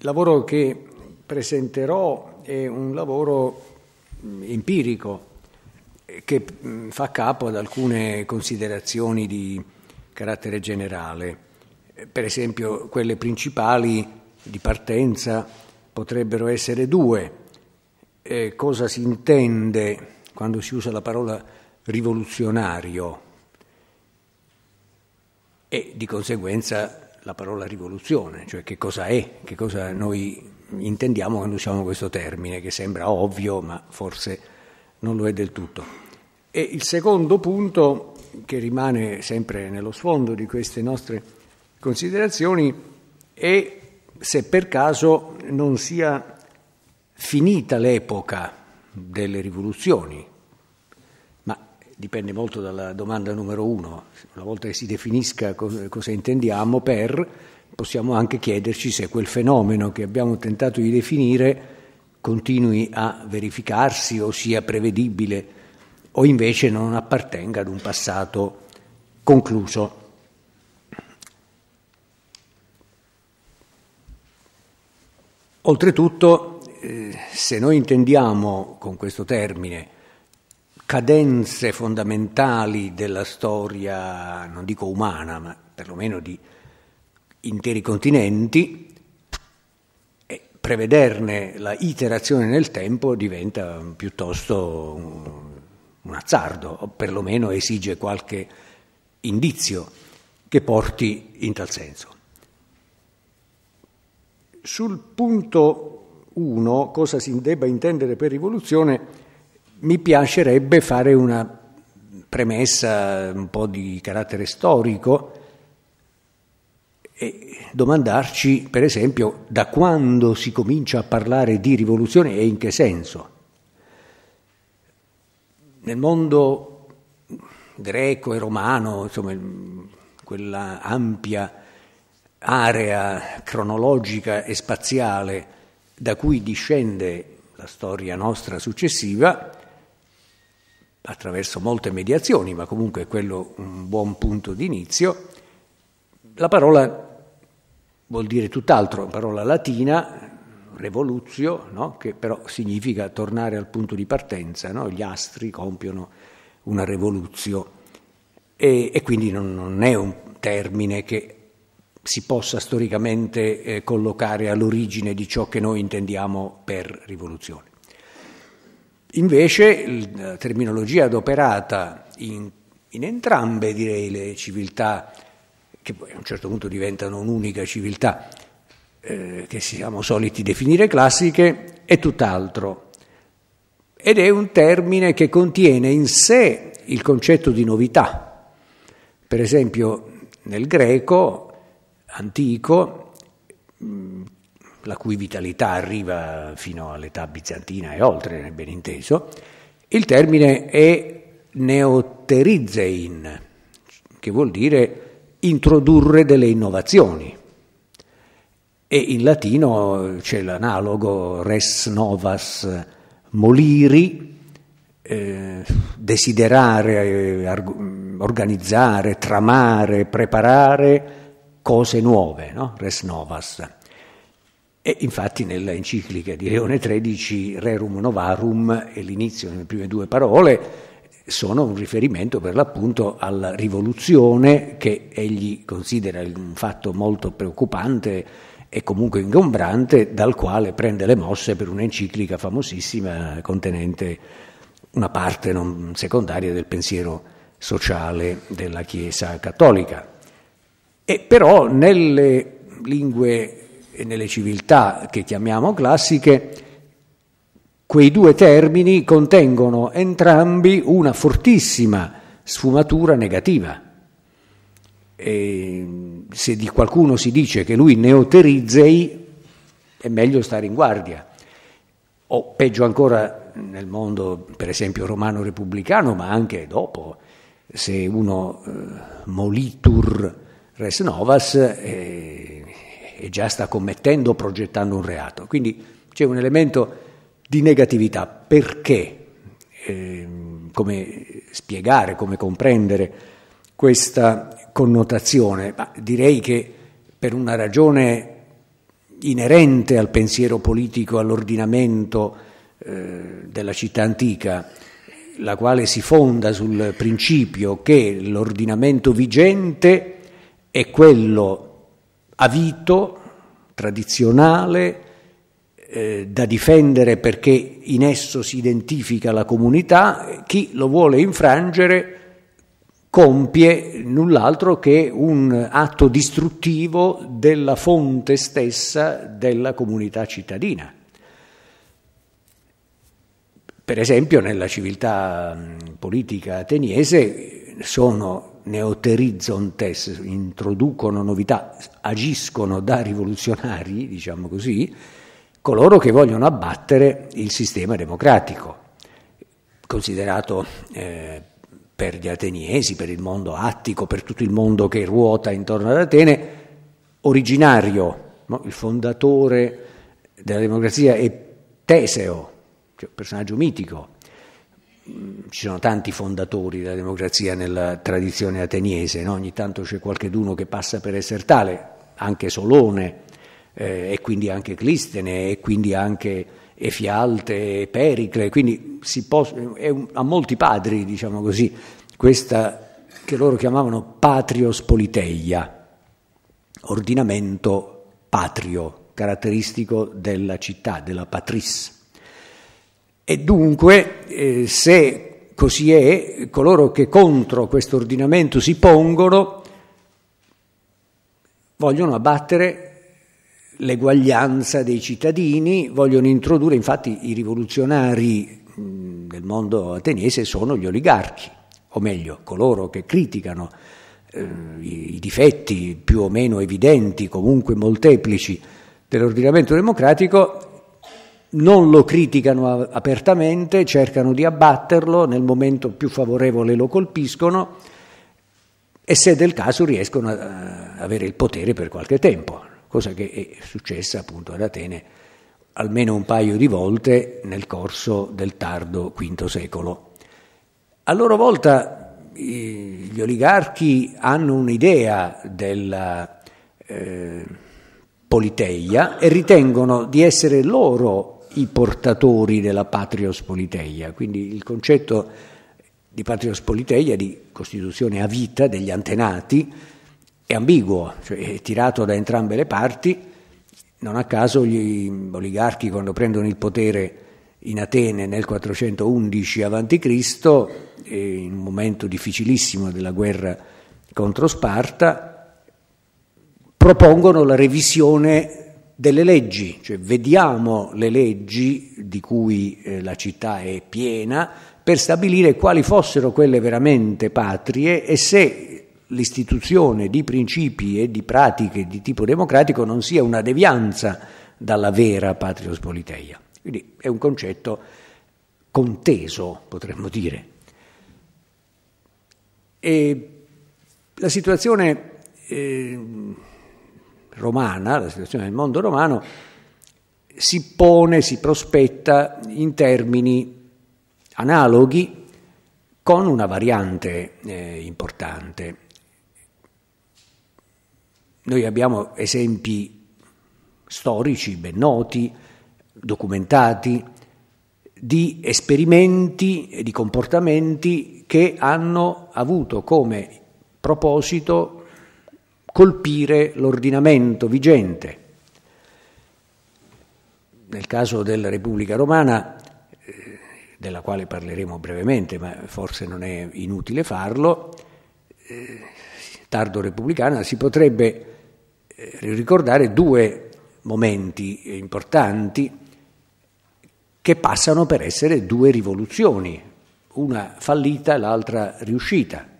lavoro che presenterò è un lavoro mm, empirico che mm, fa capo ad alcune considerazioni di carattere generale. Per esempio, quelle principali di partenza potrebbero essere due. Eh, cosa si intende quando si usa la parola rivoluzionario e di conseguenza la parola rivoluzione, cioè che cosa è, che cosa noi intendiamo quando usiamo questo termine, che sembra ovvio ma forse non lo è del tutto. E il secondo punto, che rimane sempre nello sfondo di queste nostre considerazioni, è se per caso non sia finita l'epoca delle rivoluzioni, dipende molto dalla domanda numero uno, una volta che si definisca cosa intendiamo per, possiamo anche chiederci se quel fenomeno che abbiamo tentato di definire continui a verificarsi o sia prevedibile o invece non appartenga ad un passato concluso. Oltretutto, eh, se noi intendiamo con questo termine cadenze fondamentali della storia, non dico umana, ma perlomeno di interi continenti, e prevederne la iterazione nel tempo diventa piuttosto un, un azzardo, o perlomeno esige qualche indizio che porti in tal senso. Sul punto 1, cosa si debba intendere per rivoluzione, mi piacerebbe fare una premessa un po' di carattere storico e domandarci, per esempio, da quando si comincia a parlare di rivoluzione e in che senso. Nel mondo greco e romano, insomma, quella ampia area cronologica e spaziale da cui discende la storia nostra successiva, attraverso molte mediazioni, ma comunque è quello un buon punto di inizio, la parola vuol dire tutt'altro, parola latina, revoluzio, no? che però significa tornare al punto di partenza, no? gli astri compiono una rivoluzione e, e quindi non, non, è un termine che si possa storicamente eh, collocare all'origine di ciò che noi intendiamo per rivoluzione. Invece la eh, terminologia adoperata in, in entrambe direi, le civiltà, che poi a un certo punto diventano un'unica civiltà, eh, che siamo soliti definire classiche, è tutt'altro. Ed è un termine che contiene in sé il concetto di novità. Per esempio nel greco antico la cui vitalità arriva fino all'età bizantina e oltre, ben inteso, il termine è neoterizein, che vuol dire introdurre delle innovazioni. E in latino c'è l'analogo res novas moliri, eh, desiderare, eh, organizzare, tramare, preparare cose nuove, no? res novas. E infatti nella enciclica di Leone XIII, Rerum Novarum, e l'inizio nelle prime due parole, sono un riferimento per l'appunto alla rivoluzione che egli considera un fatto molto preoccupante e comunque ingombrante, dal quale prende le mosse per un'enciclica famosissima contenente una parte non secondaria del pensiero sociale della Chiesa cattolica. E però nelle lingue nelle civiltà che chiamiamo classiche, quei due termini contengono entrambi una fortissima sfumatura negativa. E se di qualcuno si dice che lui neoterizzei, è meglio stare in guardia. O peggio ancora nel mondo, per esempio, romano-repubblicano, ma anche dopo, se uno eh, molitur res novas... Eh, e già sta commettendo o progettando un reato. Quindi c'è un elemento di negatività. Perché? Eh, come spiegare, come comprendere questa connotazione? Ma direi che per una ragione inerente al pensiero politico, all'ordinamento eh, della città antica, la quale si fonda sul principio che l'ordinamento vigente è quello avito, tradizionale, eh, da difendere perché in esso si identifica la comunità, chi lo vuole infrangere compie null'altro che un atto distruttivo della fonte stessa della comunità cittadina. Per esempio nella civiltà politica ateniese sono neoterizzontes, introducono novità, agiscono da rivoluzionari, diciamo così, coloro che vogliono abbattere il sistema democratico, considerato eh, per gli ateniesi, per il mondo attico, per tutto il mondo che ruota intorno ad Atene, originario, no? il fondatore della democrazia è Teseo, cioè un personaggio mitico, Mm, ci sono tanti fondatori della democrazia nella tradizione ateniese, no? ogni tanto c'è qualcheduno che passa per essere tale, anche Solone eh, e quindi anche Clistene e quindi anche Efialte e Pericle, quindi un, a molti padri, diciamo così, questa che loro chiamavano patrios politeia, ordinamento patrio, caratteristico della città, della patris. E dunque, eh, se così è, coloro che contro questo ordinamento si pongono vogliono abbattere l'eguaglianza dei cittadini, vogliono introdurre, infatti i rivoluzionari mm, del mondo ateniese sono gli oligarchi, o meglio, coloro che criticano eh, i difetti più o meno evidenti, comunque molteplici, dell'ordinamento democratico non lo criticano apertamente, cercano di abbatterlo, nel momento più favorevole lo colpiscono e se del caso riescono ad avere il potere per qualche tempo, cosa che è successa appunto ad Atene almeno un paio di volte nel corso del tardo V secolo. A loro volta gli oligarchi hanno un'idea della eh, Politeia e ritengono di essere loro i portatori della Patrios Politeia, quindi il concetto di Patrios Politeia, di costituzione a vita degli antenati, è ambiguo, cioè è tirato da entrambe le parti, non a caso gli oligarchi quando prendono il potere in Atene nel 411 a.C., in un momento difficilissimo della guerra contro Sparta, propongono la revisione delle leggi, cioè vediamo le leggi di cui eh, la città è piena per stabilire quali fossero quelle veramente patrie e se l'istituzione di principi e di pratiche di tipo democratico non sia una devianza dalla vera patrios politeia. Quindi è un concetto conteso, potremmo dire. E la situazione eh, romana, la situazione del mondo romano, si pone, si prospetta in termini analoghi con una variante eh, importante. Noi abbiamo esempi storici ben noti, documentati, di esperimenti e di comportamenti che hanno avuto come proposito colpire l'ordinamento vigente. Nel caso della Repubblica Romana, eh, della quale parleremo brevemente, ma forse non è inutile farlo, eh, tardo repubblicana, si potrebbe eh, ricordare due momenti importanti che passano per essere due rivoluzioni, una fallita e l'altra riuscita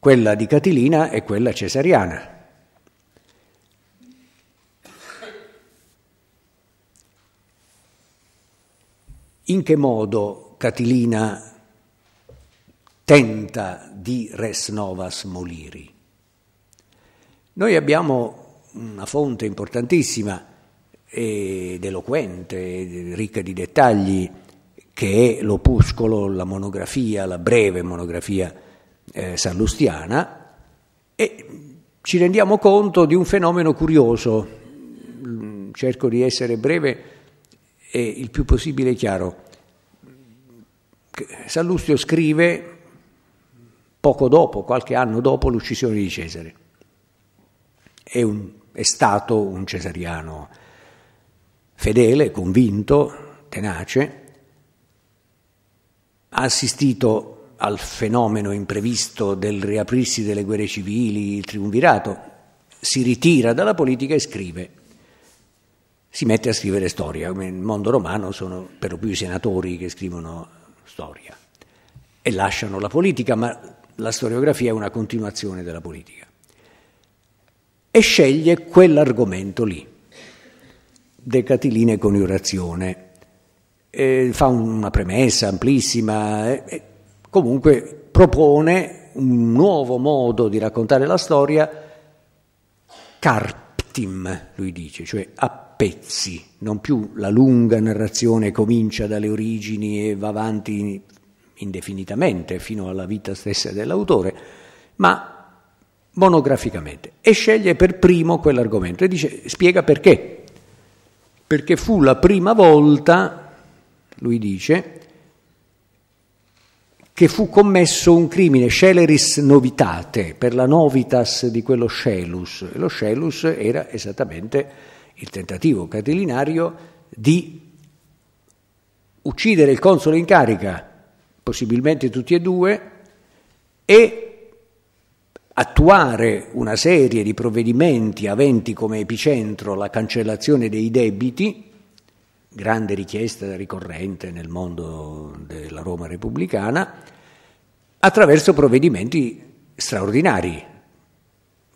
quella di Catilina e quella cesariana. In che modo Catilina tenta di res novas moliri? Noi abbiamo una fonte importantissima ed eloquente, ricca di dettagli, che è l'opuscolo, la monografia, la breve monografia eh, sarlustiana e ci rendiamo conto di un fenomeno curioso, mm, cerco di essere breve e il più possibile chiaro. Sallustio scrive poco dopo, qualche anno dopo l'uccisione di Cesare. È, un, è stato un cesariano fedele, convinto, tenace, ha assistito al fenomeno imprevisto del riaprirsi delle guerre civili, il triunvirato, si ritira dalla politica e scrive. Si mette a scrivere storia, come nel mondo romano sono per lo più i senatori che scrivono storia e lasciano la politica, ma la storiografia è una continuazione della politica. E sceglie quell'argomento lì, Decatiline coniurazione. E fa una premessa amplissima, e, comunque propone un nuovo modo di raccontare la storia, carptim, lui dice, cioè a pezzi, non più la lunga narrazione comincia dalle origini e va avanti indefinitamente fino alla vita stessa dell'autore, ma monograficamente e sceglie per primo quell'argomento e dice, spiega perché. Perché fu la prima volta, lui dice, che fu commesso un crimine, sceleris novitate, per la novitas di quello scelus. Lo scelus era esattamente il tentativo catilinario di uccidere il console in carica, possibilmente tutti e due, e attuare una serie di provvedimenti aventi come epicentro la cancellazione dei debiti grande richiesta ricorrente nel mondo della Roma repubblicana, attraverso provvedimenti straordinari.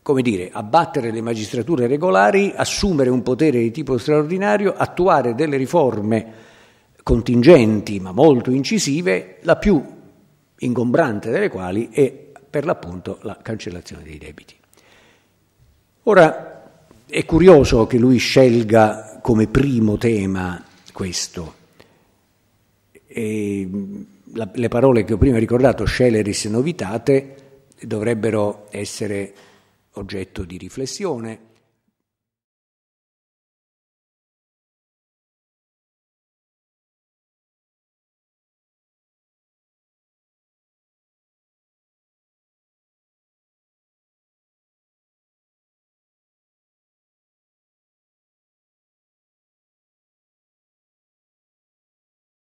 Come dire, abbattere le magistrature regolari, assumere un potere di tipo straordinario, attuare delle riforme contingenti ma molto incisive, la più ingombrante delle quali è per l'appunto la cancellazione dei debiti. Ora, è curioso che lui scelga come primo tema questo. Mm, la, le parole che ho prima ricordato, sceleris novitate, dovrebbero essere oggetto di riflessione.